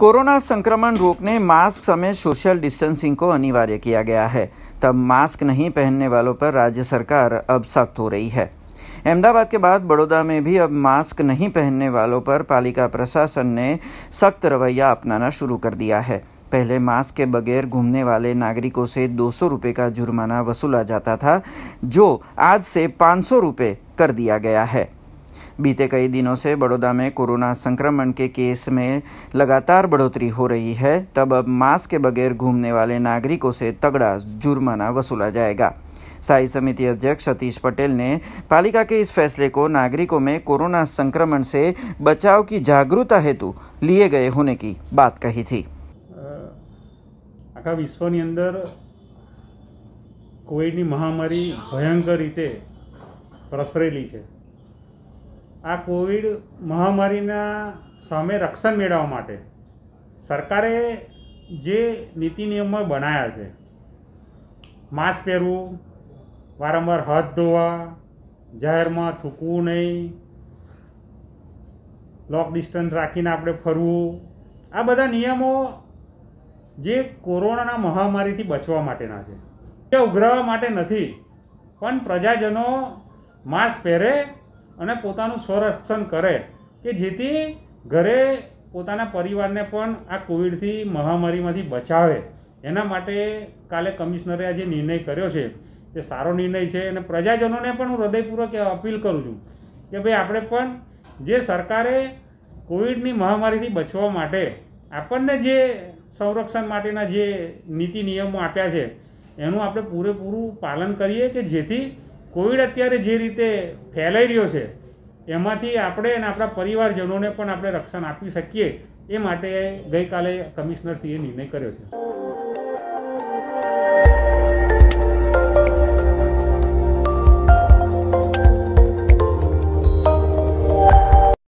corona संक्रमण रोकने mask समेत सोशल डिस्टेंसिंग को अनिवार्य किया गया है तब मास्क नहीं पहनने वालों पर राज्य सरकार अब सख्त हो रही है अहमदाबाद के बाद बड़ौदा में भी अब मास्क नहीं पहनने वालों पर पालिका प्रशासन ने सख्त रवैया अपनाना शुरू कर दिया है पहले मास्क के बगैर घूमने वाले नागरिकों से दो सौ का जुर्माना वसूला जाता था जो आज से पाँच सौ कर दिया गया है बीते कई दिनों से बड़ौदा में कोरोना संक्रमण के केस में लगातार बढ़ोतरी हो रही है तब अब मास्क के बगैर घूमने वाले नागरिकों से तगड़ा जुर्माना वसूला जाएगा स्थायी समिति अध्यक्ष सतीश पटेल ने पालिका के इस फैसले को नागरिकों में कोरोना संक्रमण से बचाव की जागरूकता हेतु लिए गए होने की बात कही थी आखा विश्व अंदर कोविड महामारी भयंकर रीते प्रसरेली है આ કોવિડ મહામારીના સામે રક્ષણ મેળવવા માટે સરકારે જે નીતિ નિયમો બનાવ્યા છે માસ્ક પહેરવું વારંવાર હાથ ધોવા જાહેરમાં થૂકવું નહીં લોક ડિસ્ટન્સ રાખીને આપણે ફરવું આ બધા નિયમો જે કોરોનાના મહામારીથી બચવા માટેના છે એ ઉઘરાવવા માટે નથી પણ પ્રજાજનો માસ્ક પહેરે અને પોતાનું સ્વરક્ષણ કરે કે જેથી ઘરે પોતાના પરિવારને પણ આ કોવિડથી મહામારીમાંથી બચાવે એના માટે કાલે કમિશનરે આ જે નિર્ણય કર્યો છે તે સારો નિર્ણય છે અને પ્રજાજનોને પણ હું હૃદયપૂર્વક અપીલ કરું છું કે ભાઈ આપણે પણ જે સરકારે કોવિડની મહામારીથી બચવા માટે આપણને જે સંરક્ષણ માટેના જે નીતિ નિયમો આપ્યા છે એનું આપણે પૂરેપૂરું પાલન કરીએ કે જેથી કોવિડ અત્યારે જે રીતે ફેલાઈ રહ્યો છે એમાંથી આપણે અને આપણા પરિવારજનોને પણ આપણે રક્ષણ આપી શકીએ એ માટે ગઈકાલે કમિશનરશ્રીએ નિર્ણય કર્યો છે